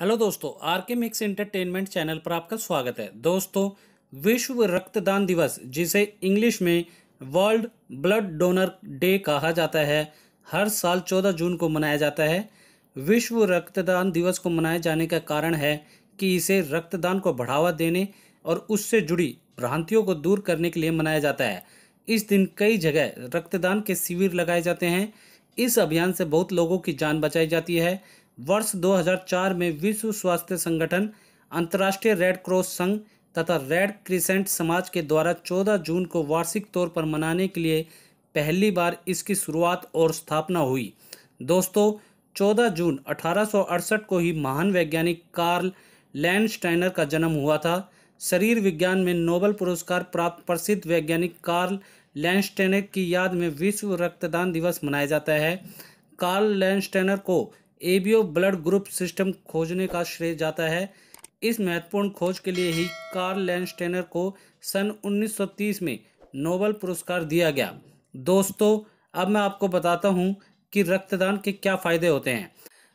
hello दोस्तों are के mix entertainment channel पर आपका स्वागत है दोस्तों विश्व रक्तदान दिवस जिसे इंग्लिश में वर्ल्ड ब्लड डोनर डे कहा जाता है हर साल 14 जून को मनाया जाता है विश्व रक्तदान दिवस को मनाए जाने का कारण है कि इसे रक्तदान को बढ़ावा देने और उससे जुड़ी भ्रांतियों को दूर करने के लिए मनाया जाता है इस दिन कई जगह रक्तदान के शिविर लगाए जाते हैं इस अभियान से बहुत लोगों की जान बचाई जाती है वर्ष 2004 में विश्व स्वास्थ्य संगठन अंतर्राष्ट्रीय रेड क्रॉस संघ तथा रेड क्रिसेंट समाज के द्वारा 14 जून को वार्षिक तौर पर मनाने के लिए पहली बार इसकी शुरुआत और स्थापना हुई दोस्तों 14 जून अठारह को ही महान वैज्ञानिक कार्ल लैंडस्टाइनर का जन्म हुआ था शरीर विज्ञान में नोबल पुरस्कार प्राप्त प्रसिद्ध वैज्ञानिक कार्ल लैंडस्टेनर की याद में विश्व रक्तदान दिवस मनाया जाता है कार्ल लैंडस्टेनर को ओ ब्लड ग्रुप सिस्टम खोजने का श्रेय जाता है इस महत्वपूर्ण खोज के लिए ही कार्ल लैंडस्टेनर को सन 1930 में नोबल पुरस्कार दिया गया दोस्तों अब मैं आपको बताता हूँ कि रक्तदान के क्या फ़ायदे होते हैं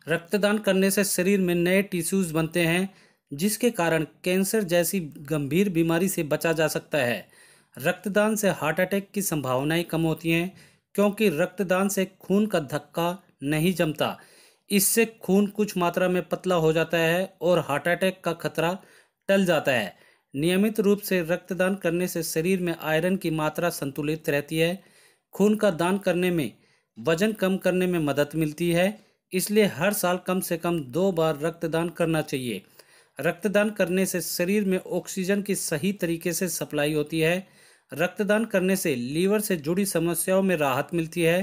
रक्तदान करने से शरीर में नए टिश्यूज बनते हैं जिसके कारण कैंसर जैसी गंभीर बीमारी से बचा जा सकता है रक्तदान से हार्ट अटैक की संभावनाएं कम होती हैं क्योंकि रक्तदान से खून का धक्का नहीं जमता इससे खून कुछ मात्रा में पतला हो जाता है और हार्ट अटैक का खतरा टल जाता है नियमित रूप से रक्तदान करने से शरीर में आयरन की मात्रा संतुलित रहती है खून का दान करने में वजन कम करने में मदद मिलती है इसलिए हर साल कम से कम दो बार रक्तदान करना चाहिए रक्तदान करने से शरीर में ऑक्सीजन की सही तरीके से सप्लाई होती है रक्तदान करने से लीवर से जुड़ी समस्याओं में राहत मिलती है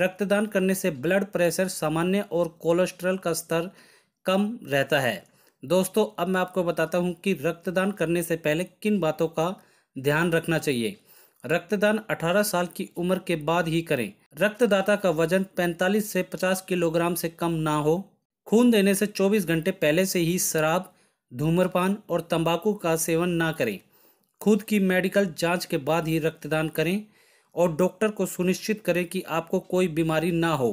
रक्तदान करने से ब्लड प्रेशर सामान्य और कोलेस्ट्रॉल का स्तर कम रहता है दोस्तों अब मैं आपको बताता हूँ कि रक्तदान करने से पहले किन बातों का ध्यान रखना चाहिए रक्तदान 18 साल की उम्र के बाद ही करें रक्तदाता का वजन 45 से 50 किलोग्राम से कम ना हो खून देने से 24 घंटे पहले से ही शराब धूम्रपान और तंबाकू का सेवन ना करें खुद की मेडिकल जांच के बाद ही रक्तदान करें और डॉक्टर को सुनिश्चित करें कि आपको कोई बीमारी ना हो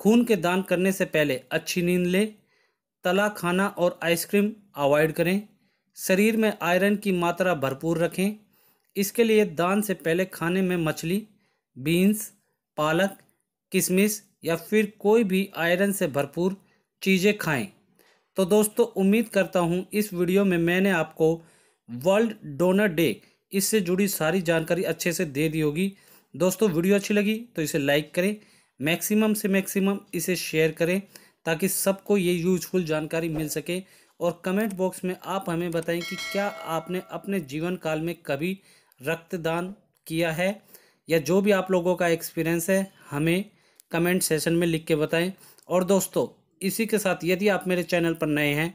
खून के दान करने से पहले अच्छी नींद लें तला खाना और आइसक्रीम अवॉइड करें शरीर में आयरन की मात्रा भरपूर रखें इसके लिए दान से पहले खाने में मछली बीन्स पालक किशमिश या फिर कोई भी आयरन से भरपूर चीज़ें खाएं तो दोस्तों उम्मीद करता हूँ इस वीडियो में मैंने आपको वर्ल्ड डोनर डे इससे जुड़ी सारी जानकारी अच्छे से दे दी होगी दोस्तों वीडियो अच्छी लगी तो इसे लाइक करें मैक्सिमम से मैक्सिमम इसे शेयर करें ताकि सबको ये यूजफुल जानकारी मिल सके और कमेंट बॉक्स में आप हमें बताएं कि क्या आपने अपने जीवन काल में कभी रक्तदान किया है या जो भी आप लोगों का एक्सपीरियंस है हमें कमेंट सेशन में लिख के बताएं और दोस्तों इसी के साथ यदि आप मेरे चैनल पर नए हैं